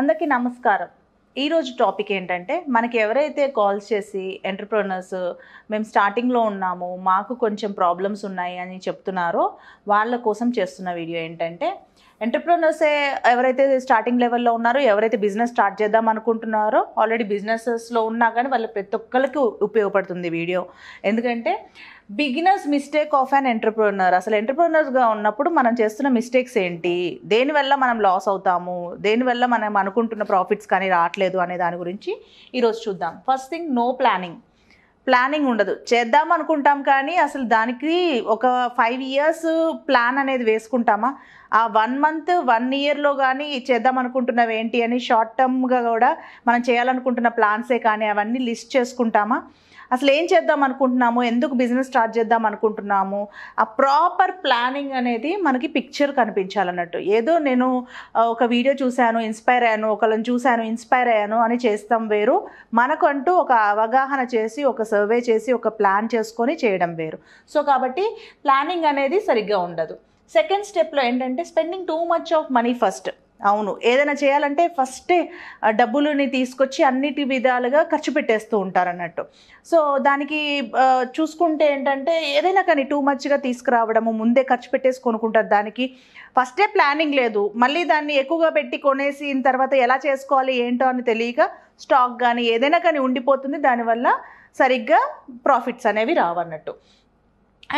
అందరికీ నమస్కారం ఈరోజు టాపిక్ ఏంటంటే మనకి ఎవరైతే కాల్ చేసి ఎంటర్ప్రనర్స్ మేము స్టార్టింగ్లో ఉన్నాము మాకు కొంచెం ప్రాబ్లమ్స్ ఉన్నాయి అని చెప్తున్నారో వాళ్ళ కోసం చేస్తున్న వీడియో ఏంటంటే ఎంటర్ప్రనర్సే ఎవరైతే స్టార్టింగ్ లెవెల్లో ఉన్నారో ఎవరైతే బిజినెస్ స్టార్ట్ చేద్దాం అనుకుంటున్నారో ఆల్రెడీ బిజినెసెస్లో ఉన్నా కానీ వాళ్ళు ప్రతి ఒక్కరికి ఉపయోగపడుతుంది వీడియో ఎందుకంటే beginners mistake of an entrepreneur అసలు ఎంటర్ప్రోనర్స్గా ఉన్నప్పుడు మనం చేస్తున్న మిస్టేక్స్ ఏంటి దేనివల్ల మనం లాస్ అవుతాము దేనివల్ల మనం అనుకుంటున్న ప్రాఫిట్స్ కానీ రావట్లేదు అనే దాని గురించి ఈరోజు చూద్దాం first thing no planning planning ఉండదు చేద్దాం అనుకుంటాం కానీ అసలు దానికి ఒక ఫైవ్ ఇయర్స్ ప్లాన్ అనేది వేసుకుంటామా ఆ వన్ మంత్ వన్ ఇయర్లో కానీ చేద్దాం అనుకుంటున్నావు ఏంటి అని షార్ట్ టర్మ్గా కూడా మనం చేయాలనుకుంటున్న ప్లాన్సే కానీ అవన్నీ లిస్ట్ చేసుకుంటామా అసలు ఏం చేద్దాం అనుకుంటున్నాము ఎందుకు బిజినెస్ స్టార్ట్ చేద్దాం అనుకుంటున్నాము ఆ ప్రాపర్ ప్లానింగ్ అనేది మనకి పిక్చర్ కనిపించాలన్నట్టు ఏదో నేను ఒక వీడియో చూశాను ఇన్స్పైర్ అయ్యాను ఒకళ్ళని చూశాను ఇన్స్పైర్ అయ్యాను అని చేస్తాం వేరు మనకంటూ ఒక అవగాహన చేసి ఒక సర్వే చేసి ఒక ప్లాన్ చేసుకొని చేయడం వేరు సో కాబట్టి ప్లానింగ్ అనేది సరిగ్గా ఉండదు సెకండ్ స్టెప్లో ఏంటంటే spending too much of money first అవును ఏదైనా చేయాలంటే ఫస్టే డబ్బులని తీసుకొచ్చి అన్నిటి విధాలుగా ఖర్చు పెట్టేస్తూ ఉంటారు అన్నట్టు సో దానికి చూసుకుంటే ఏంటంటే ఏదైనా కానీ టూ మచ్గా తీసుకురావడము ముందే ఖర్చు పెట్టేసి కొనుక్కుంటారు దానికి ఫస్టే ప్లానింగ్ లేదు మళ్ళీ దాన్ని ఎక్కువగా పెట్టి కొనేసి తర్వాత ఎలా చేసుకోవాలి ఏంటో అని తెలియక స్టాక్ కానీ ఏదైనా కానీ ఉండిపోతుంది దానివల్ల సరిగ్గా ప్రాఫిట్స్ అనేవి రావన్నట్టు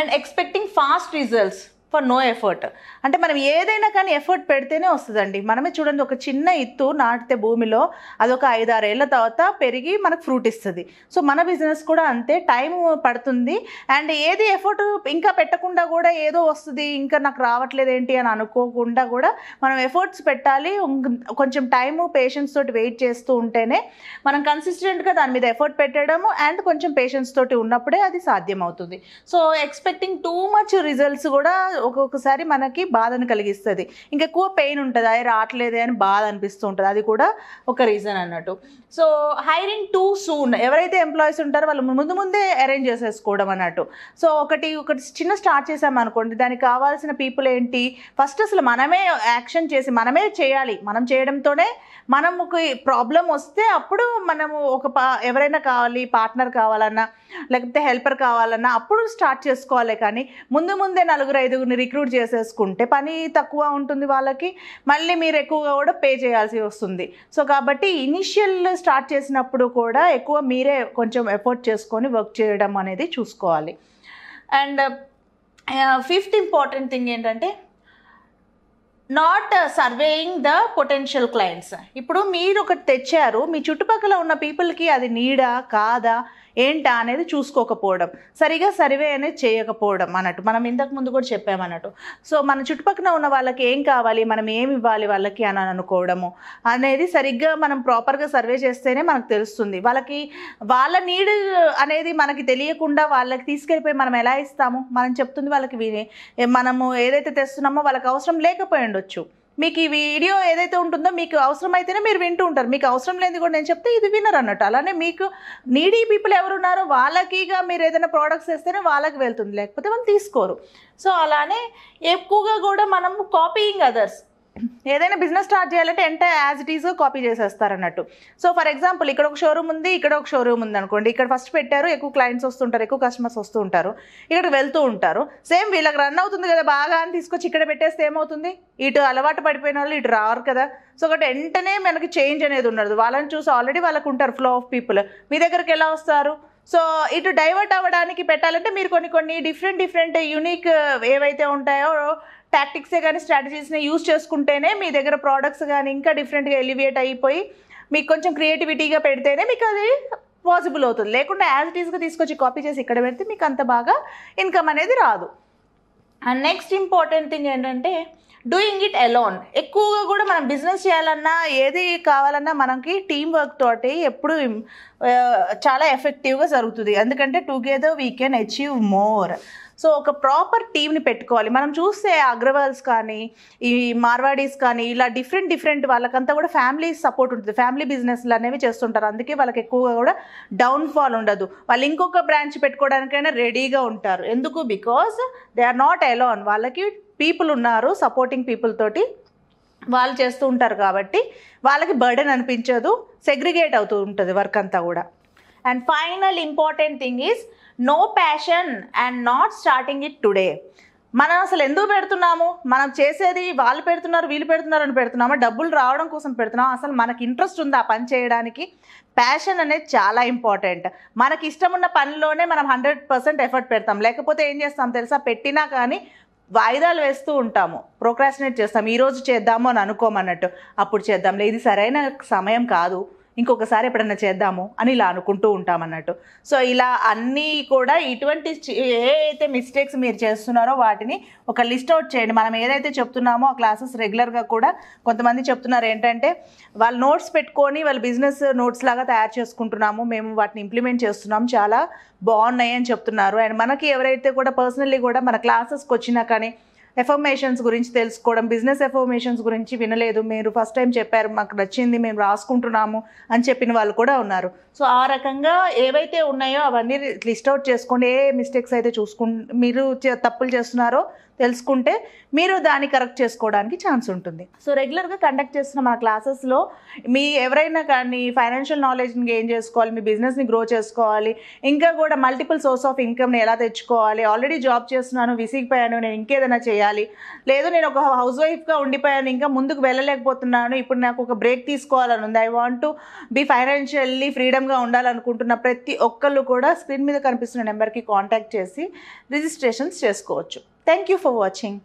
and expecting fast results for no effort అంటే మనం ఏదైనా కానీ ఎఫర్ట్ పెడితేనే వస్తుందండి మనమే చూడండి ఒక చిన్న ఇత్తు నాటితే భూమిలో అదొక ఐదారేళ్ల తర్వాత పెరిగి మనకు ఫ్రూట్ ఇస్తుంది సో మన బిజినెస్ కూడా అంతే టైం పడుతుంది అండ్ ఏది ఎఫర్ట్ ఇంకా పెట్టకుండా కూడా ఏదో వస్తుంది ఇంకా నాకు రావట్లేదు ఏంటి అని అనుకోకుండా కూడా మనం ఎఫర్ట్స్ పెట్టాలి కొంచెం టైము పేషెన్స్ తోటి వెయిట్ చేస్తూ ఉంటేనే మనం కన్సిస్టెంట్గా దాని మీద ఎఫర్ట్ పెట్టడము అండ్ కొంచెం పేషెన్స్ తోటి ఉన్నప్పుడే అది సాధ్యం అవుతుంది so expecting too much results కూడా ఒక్కొక్కసారి మనకి బాధను కలిగిస్తుంది ఇంకా ఎక్కువ పెయిన్ ఉంటుంది అది రావట్లేదే అని బాధ అనిపిస్తూ ఉంటుంది అది కూడా ఒక రీజన్ అన్నట్టు సో హైరింగ్ టూ సూన్ ఎవరైతే ఎంప్లాయీస్ ఉంటారో వాళ్ళు ముందు ముందే అరేంజ్ చేసేసుకోవడం అన్నట్టు సో ఒకటి ఒకటి చిన్న స్టార్ట్ చేసాం అనుకోండి దానికి కావాల్సిన పీపుల్ ఏంటి ఫస్ట్ అసలు మనమే యాక్షన్ చేసి మనమే చేయాలి మనం చేయడంతోనే మనముకి ప్రాబ్లం వస్తే అప్పుడు మనము ఒక పా ఎవరైనా కావాలి పార్ట్నర్ కావాలన్నా లేకపోతే హెల్పర్ కావాలన్నా అప్పుడు స్టార్ట్ చేసుకోవాలి కానీ ముందు ముందే నలుగురు ఐదుగురు నలుగురిని రిక్రూట్ చేసేసుకుంటే పని తక్కువ ఉంటుంది వాళ్ళకి మళ్ళీ మీరు ఎక్కువగా కూడా పే చేయాల్సి వస్తుంది సో కాబట్టి ఇనిషియల్ స్టార్ట్ చేసినప్పుడు కూడా ఎక్కువ మీరే కొంచెం ఎఫర్ట్ చేసుకొని వర్క్ చేయడం అనేది చూసుకోవాలి అండ్ ఫిఫ్త్ ఇంపార్టెంట్ థింగ్ ఏంటంటే not surveying the potential clients ఇప్పుడు మీరు ఒకటి తెచ్చారు మీ చుట్టుపక్కల ఉన్న పీపుల్కి అది నీడా కాదా ఏంటా అనేది చూసుకోకపోవడం సరిగా సర్వే అనేది చేయకపోవడం అన్నట్టు మనం ఇంతకు ముందు కూడా చెప్పామన్నట్టు సో మన చుట్టుపక్కల ఉన్న వాళ్ళకి ఏం కావాలి మనం ఏమి ఇవ్వాలి వాళ్ళకి అని అనుకోవడము అనేది సరిగ్గా మనం ప్రాపర్గా సర్వే చేస్తేనే మనకు తెలుస్తుంది వాళ్ళకి వాళ్ళ నీడ్ అనేది మనకి తెలియకుండా వాళ్ళకి తీసుకెళ్ళిపోయి మనం ఎలా ఇస్తాము మనం చెప్తుంది వాళ్ళకి మనము ఏదైతే తెస్తున్నామో వాళ్ళకి అవసరం లేకపోయి ఉండొచ్చు మీకు ఈ వీడియో ఏదైతే ఉంటుందో మీకు అవసరమైతేనే మీరు వింటూ ఉంటారు మీకు అవసరం లేదు కూడా నేను చెప్తే ఇది వినరు అన్నట్టు అలానే మీకు నీడీ పీపుల్ ఎవరున్నారో వాళ్ళకిగా మీరు ఏదైనా ప్రోడక్ట్స్ వేస్తేనే వాళ్ళకి వెళ్తుంది లేకపోతే వాళ్ళు తీసుకోరు సో అలానే ఎక్కువగా కూడా మనం కాపీయింగ్ అదర్స్ ఏదైనా బిజినెస్ స్టార్ట్ చేయాలంటే ఎంత యాజ్ ఇట్ ఈస్ కాపీ చేసేస్తారు అన్నట్టు సో ఫర్ ఎగ్జాంపుల్ ఇక్కడ ఒక షోరూమ్ ఉంది ఇక్కడ ఒక షోరూమ్ ఉంది అనుకోండి ఇక్కడ ఫస్ట్ పెట్టారు ఎక్కువ క్లయింట్స్ వస్తుంటారు ఎక్కువ కస్టమర్స్ వస్తూ ఉంటారు ఇక్కడ వెళ్తూ ఉంటారు సేమ్ వీళ్ళకి రన్ అవుతుంది కదా బాగా అని తీసుకొచ్చి ఇక్కడ పెట్టేస్తే ఏమవుతుంది ఇటు అలవాటు పడిపోయిన వాళ్ళు ఇటు రావరు కదా సో ఒకటి వెంటనే మనకి చేంజ్ అనేది ఉండదు వాళ్ళని చూసి ఆల్రెడీ వాళ్ళకు ఉంటారు ఫ్లో ఆఫ్ పీపుల్ మీ దగ్గరికి ఎలా వస్తారు సో ఇటు డైవర్ట్ అవ్వడానికి పెట్టాలంటే మీరు కొన్ని కొన్ని డిఫరెంట్ డిఫరెంట్ యూనిక్ ఏవైతే ఉంటాయో టాక్టిక్సే కానీ స్ట్రాటజీస్ని యూజ్ చేసుకుంటేనే మీ దగ్గర ప్రోడక్ట్స్ కానీ ఇంకా డిఫరెంట్గా ఎలివేట్ అయిపోయి మీకు కొంచెం క్రియేటివిటీగా పెడితేనే మీకు అది పాసిబుల్ అవుతుంది లేకుండా యాజ్ ఇట్ ఈస్గా తీసుకొచ్చి కాపీ చేసి ఇక్కడ పెడితే మీకు అంత బాగా ఇన్కమ్ అనేది రాదు అండ్ నెక్స్ట్ ఇంపార్టెంట్ థింగ్ ఏంటంటే డూయింగ్ ఇట్ ఎలోన్ ఎక్కువగా కూడా మనం బిజినెస్ చేయాలన్నా ఏది కావాలన్నా మనకి టీం వర్క్ తోటి ఎప్పుడు చాలా ఎఫెక్టివ్గా జరుగుతుంది ఎందుకంటే together we can achieve more so ఒక ప్రాపర్ టీమ్ని పెట్టుకోవాలి మనం చూస్తే అగ్రవాల్స్ కానీ ఈ మార్వాడీస్ కానీ ఇలా డిఫరెంట్ డిఫరెంట్ వాళ్ళకంతా కూడా ఫ్యామిలీ సపోర్ట్ ఉంటుంది ఫ్యామిలీ బిజినెస్లు అనేవి చేస్తుంటారు అందుకే వాళ్ళకి ఎక్కువగా కూడా డౌన్ఫాల్ ఉండదు వాళ్ళు ఇంకొక బ్రాంచ్ పెట్టుకోవడానికైనా రెడీగా ఉంటారు ఎందుకు because they are not alone వాళ్ళకి పీపుల్ ఉన్నారు సపోర్టింగ్ పీపుల్ తోటి వాళ్ళు చేస్తూ ఉంటారు కాబట్టి వాళ్ళకి బర్డెన్ అనిపించదు సెగ్రిగేట్ అవుతూ ఉంటుంది వర్క్ అంతా కూడా and final important thing is no passion and not starting it today మనం అసలు ఎందుకు పెడుతున్నాము మనం చేసేది వాళ్ళు పెడుతున్నారు వీళ్ళు పెడుతున్నారు అని పెడుతున్నాము డబ్బులు రావడం కోసం పెడుతున్నాం అసలు మనకి ఇంట్రెస్ట్ ఉంది ఆ పని చేయడానికి ప్యాషన్ అనేది చాలా ఇంపార్టెంట్ మనకి ఇష్టం ఉన్న పనిలోనే మనం హండ్రెడ్ పర్సెంట్ ఎఫర్ట్ పెడతాం లేకపోతే ఏం చేస్తాం తెలుసా పెట్టినా కానీ వాయిదాలు వేస్తూ ఉంటాము ప్రోక్రాసినేట్ చేస్తాము ఈరోజు చేద్దాము అని అనుకోమన్నట్టు అప్పుడు చేద్దాంలే ఇది సరైన సమయం కాదు ఇంకొకసారి ఎప్పుడన్నా చేద్దాము అని ఇలా అనుకుంటూ ఉంటామన్నట్టు సో ఇలా అన్నీ కూడా ఇటువంటి ఏ అయితే మిస్టేక్స్ మీరు చేస్తున్నారో వాటిని ఒక లిస్ట్ అవుట్ చేయండి మనం ఏదైతే చెప్తున్నామో ఆ క్లాసెస్ రెగ్యులర్గా కూడా కొంతమంది చెప్తున్నారు ఏంటంటే వాళ్ళు నోట్స్ పెట్టుకొని వాళ్ళ బిజినెస్ నోట్స్ లాగా తయారు చేసుకుంటున్నాము మేము వాటిని ఇంప్లిమెంట్ చేస్తున్నాం చాలా బాగున్నాయి అని చెప్తున్నారు అండ్ మనకి ఎవరైతే కూడా పర్సనల్లీ కూడా మన క్లాసెస్కి వచ్చినా కానీ ఎఫర్మేషన్స్ గురించి తెలుసుకోవడం బిజినెస్ ఎఫర్మేషన్స్ గురించి వినలేదు మీరు ఫస్ట్ టైం చెప్పారు మాకు నచ్చింది మేము రాసుకుంటున్నాము అని చెప్పిన వాళ్ళు కూడా ఉన్నారు సో ఆ రకంగా ఏవైతే ఉన్నాయో అవన్నీ లిస్ట్ అవుట్ చేసుకోండి ఏ మిస్టేక్స్ అయితే చూసుకు మీరు తప్పులు చేస్తున్నారో తెలుసుకుంటే మీరు దాన్ని కరెక్ట్ చేసుకోవడానికి ఛాన్స్ ఉంటుంది సో రెగ్యులర్గా కండక్ట్ చేస్తున్న మన క్లాసెస్లో మీ ఎవరైనా కానీ ఫైనాన్షియల్ నాలెడ్జ్ని గెయిన్ చేసుకోవాలి మీ బిజినెస్ని గ్రో చేసుకోవాలి ఇంకా కూడా మల్టిపుల్ సోర్స్ ఆఫ్ ఇన్కమ్ని ఎలా తెచ్చుకోవాలి ఆల్రెడీ జాబ్ చేస్తున్నాను విసిగిపోయాను నేను ఇంకేదైనా చేయాలి లేదు నేను ఒక హౌస్ వైఫ్గా ఉండిపోయాను ఇంకా ముందుకు వెళ్ళలేకపోతున్నాను ఇప్పుడు నాకు ఒక బ్రేక్ తీసుకోవాలని ఉంది I want be financially freedom సక్రియంగా ఉండాలనుకుంటున్న ప్రతి ఒక్కళ్ళు కూడా స్క్రీన్ మీద కనిపిస్తున్న నెంబర్కి కాంటాక్ట్ చేసి రిజిస్ట్రేషన్స్ చేసుకోవచ్చు థ్యాంక్ యూ ఫర్ వాచింగ్